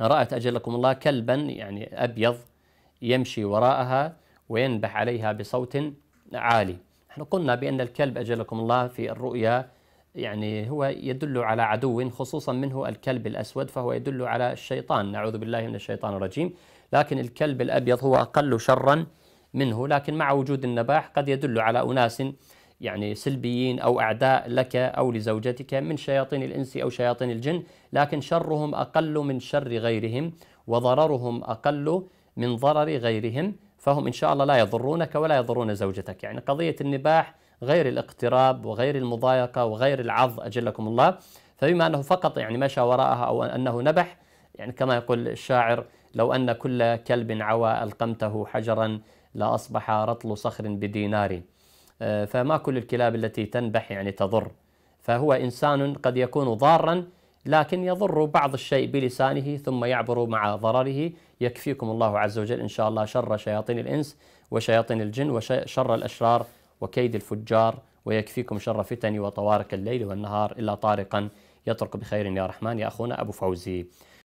رأت أجلكم الله كلبا يعني أبيض يمشي وراءها وينبح عليها بصوت عالي نحن قلنا بأن الكلب أجلكم الله في الرؤيا يعني هو يدل على عدو خصوصا منه الكلب الأسود فهو يدل على الشيطان نعوذ بالله من الشيطان الرجيم لكن الكلب الأبيض هو أقل شرا منه لكن مع وجود النباح قد يدل على أناس يعني سلبيين أو أعداء لك أو لزوجتك من شياطين الإنس أو شياطين الجن لكن شرهم أقل من شر غيرهم وضررهم أقل من ضرر غيرهم فهم إن شاء الله لا يضرونك ولا يضرون زوجتك يعني قضية النباح غير الاقتراب وغير المضايقة وغير العض أجلكم الله فبما أنه فقط يعني مشى وراءها أو أنه نبح يعني كما يقول الشاعر لو أن كل كلب عوى ألقمته حجرا لأصبح رطل صخر بدينار آه، فما كل الكلاب التي تنبح يعني تضر فهو إنسان قد يكون ضارا لكن يضر بعض الشيء بلسانه ثم يعبر مع ضرره يكفيكم الله عز وجل إن شاء الله شر شياطين الإنس وشياطين الجن وشر الأشرار وكيد الفجار ويكفيكم شر فتن وطوارق الليل والنهار إلا طارقا يطرق بخير يا رحمن يا أخونا أبو فوزي